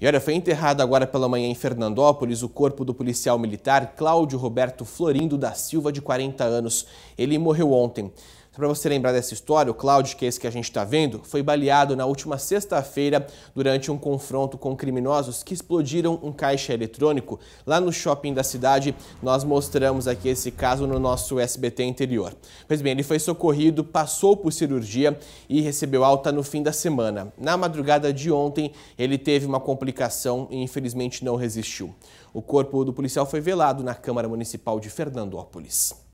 E olha, foi enterrado agora pela manhã em Fernandópolis o corpo do policial militar Cláudio Roberto Florindo da Silva, de 40 anos. Ele morreu ontem. Para você lembrar dessa história, o Cláudio, que é esse que a gente está vendo, foi baleado na última sexta-feira durante um confronto com criminosos que explodiram um caixa eletrônico lá no shopping da cidade. Nós mostramos aqui esse caso no nosso SBT interior. Pois bem, ele foi socorrido, passou por cirurgia e recebeu alta no fim da semana. Na madrugada de ontem, ele teve uma complicação e infelizmente não resistiu. O corpo do policial foi velado na Câmara Municipal de Fernandópolis.